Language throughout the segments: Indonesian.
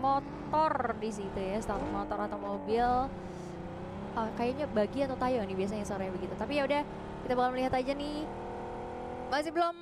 motor di situ ya start motor atau mobil oh, kayaknya bagi atau tayo nih biasanya sore begitu tapi ya udah kita bakal melihat aja nih masih belum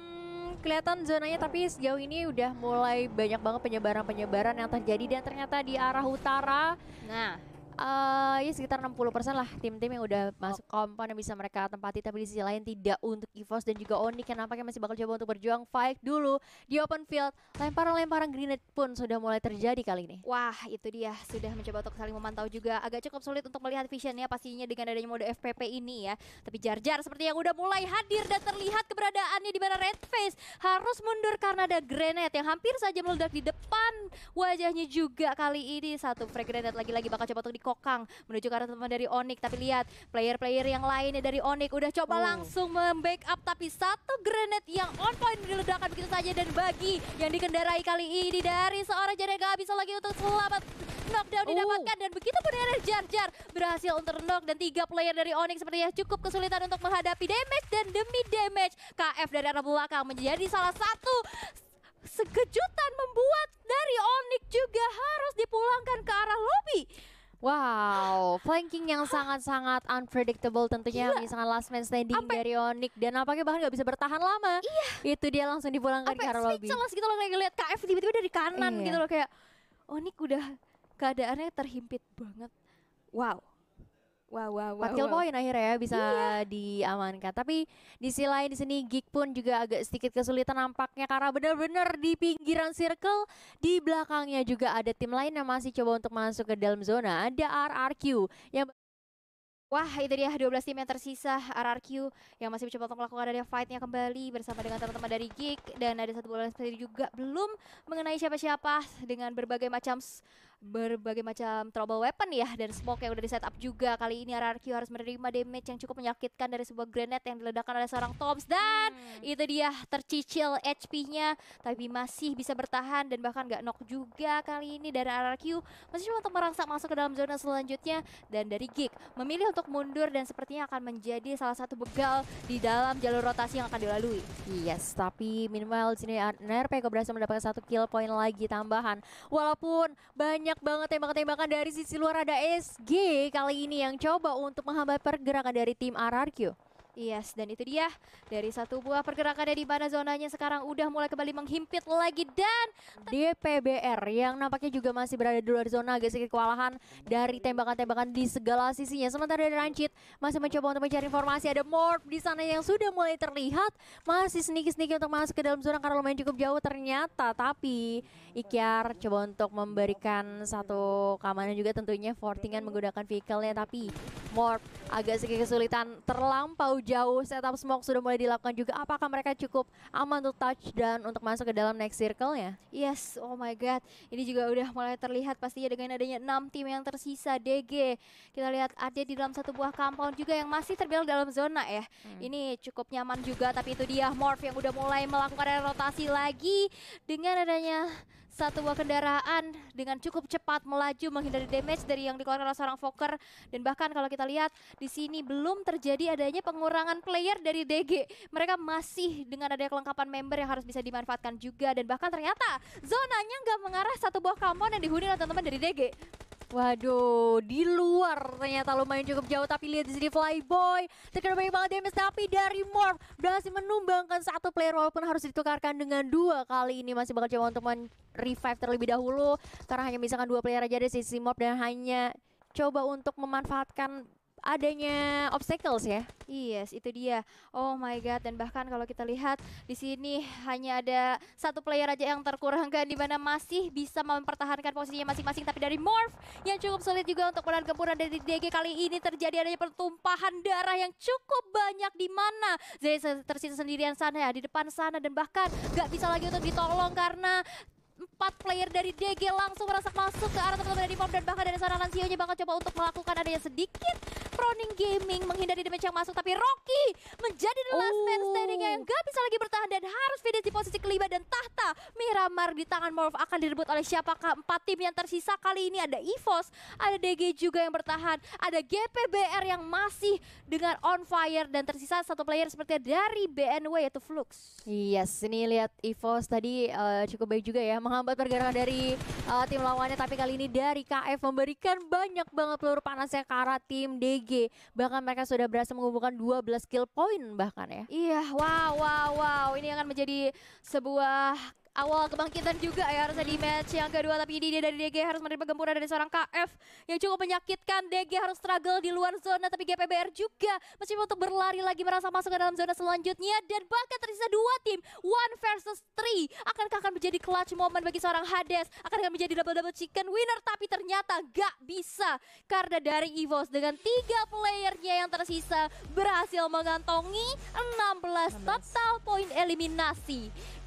kelihatan zonanya tapi sejauh ini udah mulai banyak banget penyebaran-penyebaran yang terjadi dan ternyata di arah utara nah uh, ya sekitar 60% lah tim-tim yang udah oh. masuk komponen yang bisa mereka tempati tapi di sisi lain tidak untuk EVOS dan juga Oni yang nampaknya masih bakal coba untuk berjuang fight dulu di open field lemparan-lemparan grenade pun sudah mulai terjadi kali ini wah itu dia sudah mencoba untuk saling memantau juga agak cukup sulit untuk melihat visionnya pastinya dengan adanya mode FPP ini ya tapi jar -jar seperti yang udah mulai hadir dan terlihat keberadaannya di mana Red Face harus mundur karena ada grenade yang hampir saja meledak di depan wajahnya juga kali ini satu frag grenade lagi-lagi bakal coba untuk di Kokang menuju ke arah teman dari Onik. Tapi lihat player-player yang lainnya dari Onik udah coba oh. langsung membackup tapi satu grenade yang on point diledakkan begitu saja dan bagi yang dikendarai kali ini dari seorang jadi gak bisa lagi untuk selamat knockdown oh. didapatkan dan begitu pun dari Jar Jar berhasil untuk knock dan tiga player dari Onyx sepertinya cukup kesulitan untuk menghadapi damage dan demi damage KF dari arah belakang menjadi salah satu sekejutan membuat dari Onyx Wow, flanking yang sangat-sangat unpredictable tentunya Gila. sangat last man standing Ape. dari Onik dan nampaknya bahkan gak bisa bertahan lama. Iya. Itu dia langsung dipulangkan ke arah lobby. Sampai gitu loh ngeliat KF tiba-tiba dari kanan iya. gitu loh kayak Onik udah keadaannya terhimpit banget. Wow. Wow, wow, wow. 4 kill wow. point akhirnya ya bisa iya. diamankan. Tapi di sisi lain di sini Geek pun juga agak sedikit kesulitan nampaknya karena benar-benar di pinggiran circle, di belakangnya juga ada tim lain yang masih coba untuk masuk ke dalam zona. Ada RRQ yang Wah itu dia 12 tim yang tersisa RRQ yang masih mencoba untuk melakukan dari fightnya kembali bersama dengan teman-teman dari Geek dan ada satu bola sendiri juga belum mengenai siapa-siapa dengan berbagai macam berbagai macam trouble weapon ya dan smoke yang udah di setup juga kali ini RRQ harus menerima damage yang cukup menyakitkan dari sebuah grenade yang diledakkan oleh seorang Toms dan hmm. itu dia tercicil HP-nya tapi masih bisa bertahan dan bahkan nggak knock juga kali ini dari RRQ masih cuma untuk merangsak masuk ke dalam zona selanjutnya dan dari Geek memilih untuk mundur dan sepertinya akan menjadi salah satu begal di dalam jalur rotasi yang akan dilalui. Yes, tapi minimal di sini NRP berhasil mendapatkan satu kill point lagi tambahan walaupun banyak banyak banget tembakan-tembakan dari sisi luar ada e SG kali ini yang coba untuk menghambat pergerakan dari tim RRQ. Yes, dan itu dia dari satu buah pergerakannya di mana zonanya sekarang udah mulai kembali menghimpit lagi dan DPBR yang nampaknya juga masih berada di luar zona agak sedikit kewalahan dari tembakan-tembakan di segala sisinya. Sementara dari Rancit masih mencoba untuk mencari informasi ada Morph di sana yang sudah mulai terlihat masih sneaky-sneaky untuk masuk ke dalam zona karena lumayan cukup jauh ternyata tapi Ikyar coba untuk memberikan satu keamanan juga tentunya Fortingan menggunakan vehicle-nya tapi Morp agak sedikit kesulitan terlampau jauh setup smoke sudah mulai dilakukan juga apakah mereka cukup aman untuk touch dan untuk masuk ke dalam next circle ya? yes oh my god ini juga udah mulai terlihat pastinya dengan adanya 6 tim yang tersisa DG kita lihat ada di dalam satu buah compound juga yang masih terbilang dalam zona ya hmm. ini cukup nyaman juga tapi itu dia Morph yang udah mulai melakukan rotasi lagi dengan adanya satu buah kendaraan dengan cukup cepat melaju menghindari damage dari yang dikeluarkan oleh seorang Fokker dan bahkan kalau kita kita lihat di sini belum terjadi adanya pengurangan player dari DG. Mereka masih dengan adanya kelengkapan member yang harus bisa dimanfaatkan juga dan bahkan ternyata zonanya nggak mengarah satu buah kamon yang dihuni oleh teman-teman dari DG. Waduh, di luar ternyata lumayan cukup jauh tapi lihat di sini Flyboy terkena banyak banget damage tapi dari Morph berhasil menumbangkan satu player walaupun harus ditukarkan dengan dua kali ini masih bakal coba untuk men revive terlebih dahulu karena hanya misalkan dua player aja dari sisi Morph dan hanya coba untuk memanfaatkan adanya obstacles ya. Yes, itu dia. Oh my god dan bahkan kalau kita lihat di sini hanya ada satu player aja yang terkurangkan di mana masih bisa mempertahankan posisinya masing-masing tapi dari Morph yang cukup sulit juga untuk menahan gempuran dari DG kali ini terjadi adanya pertumpahan darah yang cukup banyak di mana Zay tersisa sendirian sana ya di depan sana dan bahkan gak bisa lagi untuk ditolong karena empat player dari DG langsung merasak masuk ke arah teman-teman dari Pom dan bahkan dari sana Lansio-nya bakal coba untuk melakukan adanya sedikit proning gaming menghindari damage yang masuk tapi Rocky menjadi the last oh. man standing yang gak bisa lagi bertahan dan harus finish di posisi kelima dan tahta Miramar di tangan Morph akan direbut oleh siapakah empat tim yang tersisa kali ini ada EVOS, ada DG juga yang bertahan, ada GPBR yang masih dengan on fire dan tersisa satu player seperti dari BNW yaitu Flux. Yes, ini lihat EVOS tadi uh, cukup baik juga ya menghambat pergerakan dari uh, tim lawannya tapi kali ini dari KF memberikan banyak banget peluru panasnya ke arah tim DG. Bahkan mereka sudah berhasil mengumpulkan 12 kill point bahkan ya. Iya, wah wow. Wow, wow, Ini akan menjadi sebuah awal kebangkitan juga ya harusnya di match yang kedua tapi ini dia dari DG harus menerima gempuran dari seorang KF yang cukup menyakitkan DG harus struggle di luar zona tapi GPBR juga mau untuk berlari lagi merasa masuk ke dalam zona selanjutnya dan bahkan tersisa dua tim one versus three akankah akan menjadi clutch moment bagi seorang Hades akan akan menjadi double double chicken winner tapi ternyata gak bisa karena dari Evos dengan tiga playernya yang tersisa berhasil mengantongi 16 total poin eliminasi